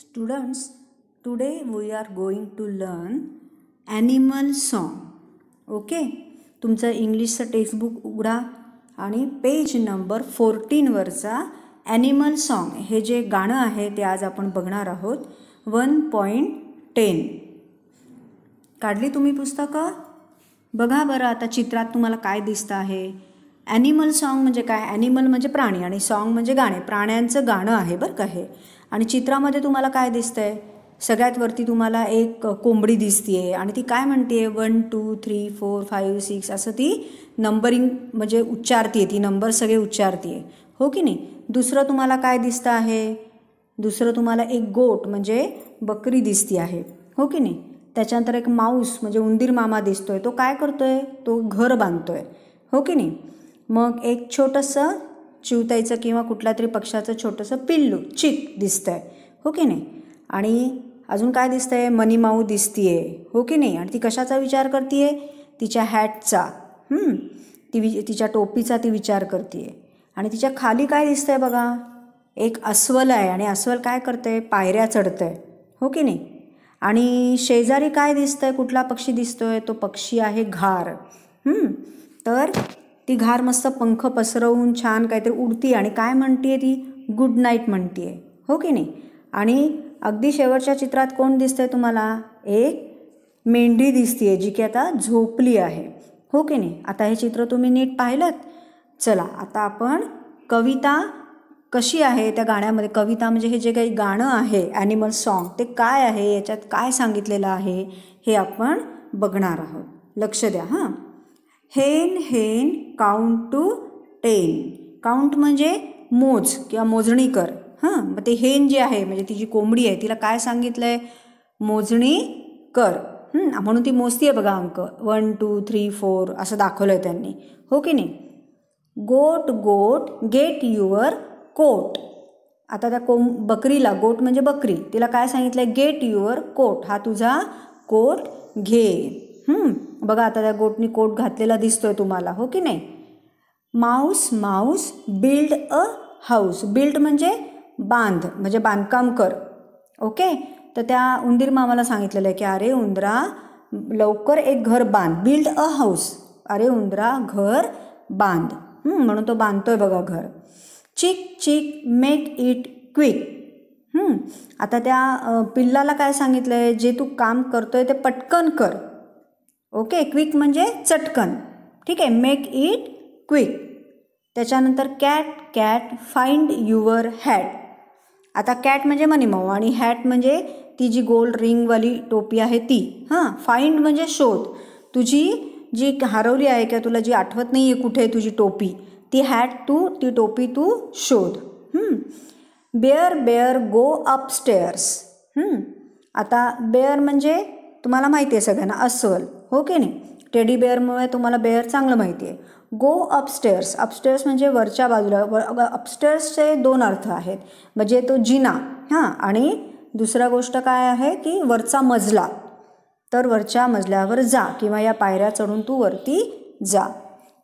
Students today we are going to learn animal song okay तुमचं इंग्लिशचं textbook उघडा आणि पेज नंबर फोर्टीनवरचा ॲनिमल सॉन्ग हे जे गाणं आहे ते आज आपण बघणार आहोत वन पॉईंट टेन काढली तुम्ही पुस्तकं बघा बरं आता चित्रात तुम्हाला काय दिसतं आहे ॲनिमल सॉन्ग म्हणजे काय ॲनिमल म्हणजे प्राणी आणि सॉन्ग म्हणजे गाणे प्राण्यांचं गाणं आहे बरं का हे आणि चित्रामध्ये तुम्हाला काय दिसतंय सगळ्यात वरती तुम्हाला एक कोंबडी दिसतीये आणि ती काय म्हणते one two three four five six असं ती नंबरिंग म्हणजे उच्चारते ती नंबर सगळे उच्चारते हो की नाही दुसरं तुम्हाला काय दिसतं आहे दुसरं तुम्हाला एक गोट म्हणजे बकरी दिसती आहे हो की नाही त्याच्यानंतर एक माऊस म्हणजे उंदीर मामा दिसतोय तो काय करतोय तो घर बांधतोय हो की नाही मग एक छोटंसं चिवतायचं किंवा कुठल्या तरी पक्षाचं छोटंसं पिल्लू चिक दिसतं आहे हो की नाही आणि अजून काय दिसतं आहे मनीमाऊ दिसती आहे हो की नाही आणि ती कशाचा विचार करते आहे तिच्या हॅटचा ती वि तिच्या टोपीचा ती विचार करते आणि तिच्या खाली काय दिसतं आहे बघा एक अस्वल आहे आणि अस्वल काय करतं आहे पायऱ्या चढतं आहे हो की नाही आणि शेजारी काय दिसतं आहे कुठला पक्षी दिसतो आहे तो पक्षी आहे घार तर ती घार मस्त पंख पसरवून छान काहीतरी उडती आणि काय म्हणते ती गुड नाईट म्हणते हो की नाही आणि अगदी शेवटच्या चित्रात कोण आहे तुम्हाला एक मेंढी दिसते जी की आता झोपली आहे हो की नाही आता हे चित्र तुम्ही नीट पाहिलं चला आता आपण कविता कशी आहे त्या गाण्यामध्ये कविता म्हणजे हे जे काही गाणं आहे ॲनिमल सॉन्ग ते काय आहे याच्यात काय सांगितलेलं आहे हे आपण बघणार आहोत लक्ष द्या हां हेन हेन काउंट टू टेन काउंट म्हणजे मोज किंवा मोजणी कर हां मग ते हेन जे आहे म्हणजे ती जी कोंबडी आहे तिला काय सांगितलं आहे मोजणी कर म्हणून ती मोजती आहे बघा अंक वन टू थ्री फोर असं दाखवलं आहे त्यांनी हो की नाही गोट गोट गेट युअर कोट आता त्या कोम बकरीला गोट म्हणजे बकरी तिला काय सांगितलं आहे गेट युअर कोट हा तुझा कोट घे बघा आता त्या गोटनी कोट घातलेला दिसतोय तुम्हाला हो की नाही mouse mouse build a house build म्हणजे बांध म्हणजे बांधकाम कर ओके तर त्या उंदीर मामाला सांगितलेलं आहे की अरे उंदरा लवकर एक घर बांध बिल्ड अ हाऊस अरे उंदरा घर बांध म्हणून तो बांधतोय बघा घर chick chick make it quick आता त्या पिल्लाला काय सांगितलं आहे जे तू काम करतोय ते पटकन कर ओके क्विक म्हणजे चटकन ठीक आहे मेक इट क्विक त्याच्यानंतर cat cat find your hat आता कॅट म्हणजे मनीमो आणि हॅट म्हणजे ती जी गोल्ड रिंगवाली टोपी आहे ती हां फाइंड म्हणजे शोध तुझी जी हरवली आहे किंवा तुला जी आठवत नाही आहे कुठे तुझी टोपी ती हॅट तू ती टोपी तू शोध बेअर बेअर गो अपस्टेअर्स आता बेअर म्हणजे तुम्हाला माहिती आहे सगळ्यांना अस्वल हो की नाही टेडी बेअरमुळे तुम्हाला बेअर चांगलं माहिती आहे गो अपस्टेअर्स अपस्टेअर्स म्हणजे वरच्या बाजूला अपस्टेअर्सचे दोन अर्थ आहेत म्हणजे तो जिना हां आणि दुसरा गोष्ट काय आहे की वरचा मजला तर वरच्या मजल्यावर जा किंवा या पायऱ्या चढून तू वरती जा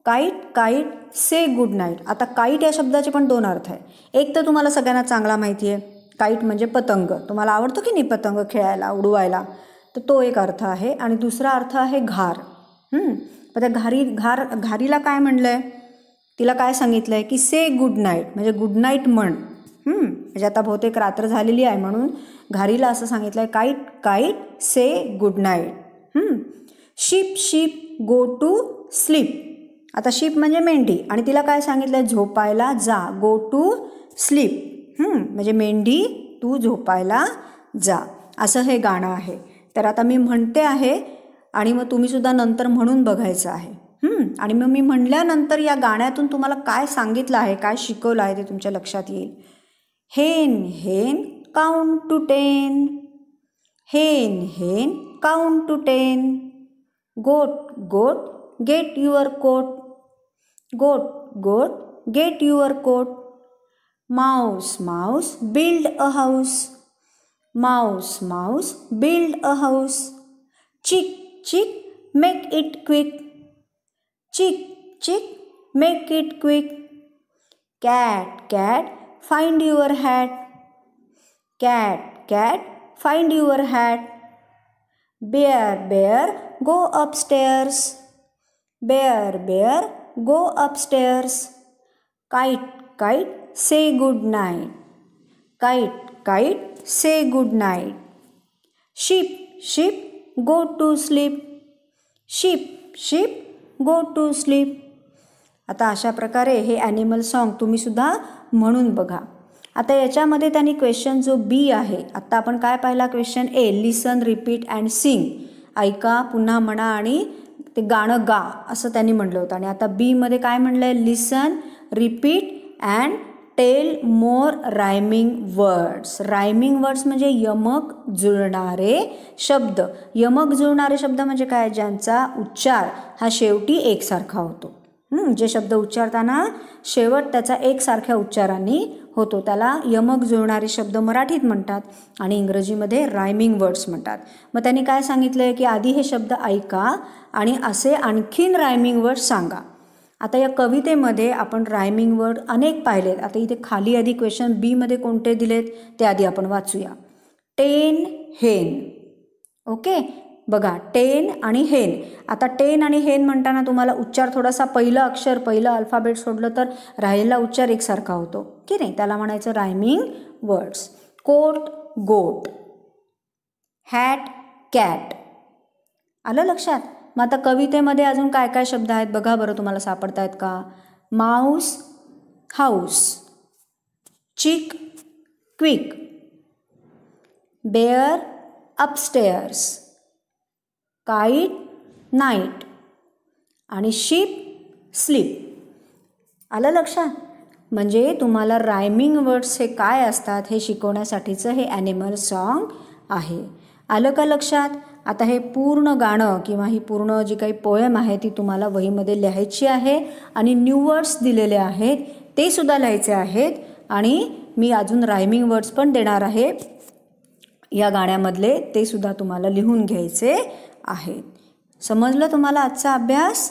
kite kite say good night आता काईट या शब्दाचे पण दोन अर्थ आहे एक तर तुम्हाला सगळ्यांना चांगला माहिती आहे काईट म्हणजे पतंग तुम्हाला आवडतो की नाही पतंग खेळायला उडवायला तर तो एक अर्थ आहे आणि दुसरा अर्थ आहे घार मग त्या घारी घार घारीला काय म्हणलं आहे तिला काय सांगितलं आहे की से गुड नाईट म्हणजे गुड नाईट म्हण म्हणजे आता बहुतेक रात्र झालेली आहे म्हणून घारीला असं सांगितलं आहे kite kite say good night sheep sheep go to sleep आता शिप म्हणजे मेंढी आणि तिला काय सांगितलं आहे झोपायला जा गो टू स्लीप म्हणजे मेंढी तू झोपायला जा असं हे गाणं आहे तर आता मी म्हणते आहे आणि मग तुम्हीसुद्धा नंतर म्हणून बघायचं आहे आणि मग मी म्हणल्यानंतर या गाण्यातून तुम्हाला काय सांगितलं आहे काय शिकवलं आहे ते तुमच्या लक्षात येईल हेन हेन काउंट टू टेन हेन हेन काउंट टू टेन गोट goat get your coat goat goat get your coat mouse mouse build a house Mouse, mouse, build a house. Chick, chick, make it quick. Chick, chick, make it quick. Cat, cat, find your hat. Cat, cat, find your hat. Bear, bear, go upstairs. Bear, bear, go upstairs. Kite, kite, say good night. Kite, kite, say good night Sheep, sheep go to sleep sheep sheep go to sleep आता अशा प्रकारे हे animal song तुम्हीसुद्धा म्हणून बघा आता याच्यामध्ये त्यांनी क्वेश्चन जो बी आहे आत्ता आपण काय पाहिला question A listen repeat and sing ऐका पुन्हा म्हणा आणि ते गाणं गा असं त्यांनी म्हटलं होतं आणि आता बीमध्ये काय म्हणलं आहे listen repeat and tell more rhyming words rhyming words म्हणजे यमक जुळणारे शब्द यमक जुळणारे शब्द म्हणजे काय ज्यांचा उच्चार हा शेवटी एकसारखा होतो जे शब्द उच्चारताना शेवट त्याचा एकसारख्या उच्चारांनी होतो त्याला यमक जुळणारे शब्द मराठीत म्हणतात आणि इंग्रजीमध्ये रायमिंग वर्ड्स म्हणतात मग त्यांनी काय सांगितलं आहे की आधी हे शब्द ऐका आणि असे आणखीन रायमिंग वर्ड्स सांगा आता या कवितेमध्ये आपण रायमिंग वर्ड अनेक पाहिलेत आता इथे खाली आधी क्वेश्चन बीमध्ये कोणते दिलेत ते आधी आपण वाचूया टेन हेन ओके बघा टेन आणि हेन आता टेन आणि हेन म्हणताना तुम्हाला उच्चार थोडासा पहिलं अक्षर पहिलं अल्फाबेट सोडलं तर राहिलेला उच्चार एकसारखा होतो की नाही त्याला म्हणायचं rhyming words coat goat hat cat आलं लक्षात मग आता कवितेमध्ये अजून काय काय शब्द आहेत बघा बरं तुम्हाला सापडत आहेत का mouse house chick quick bear upstairs kite night आणि शिप स्लीप आलं लक्षात म्हणजे तुम्हाला रायमिंग वर्ड्स हे काय असतात हे शिकवण्यासाठीचं हे ॲनिमल सॉन्ग आहे आलं का लक्षात आता हे पूर्ण गाणं किंवा ही पूर्ण जी काही पोयम आहे ती तुम्हाला वहीमध्ये लिहायची आहे आणि न्यू वर्ड्स दिलेले आहेत ते सुद्धा लिहायचे आहेत आणि मी अजून रायमिंग वर्ड्स पण देणार आहे या गाण्यामधले ते सुद्धा तुम्हाला लिहून घ्यायचे आहेत समजलं तुम्हाला आजचा अभ्यास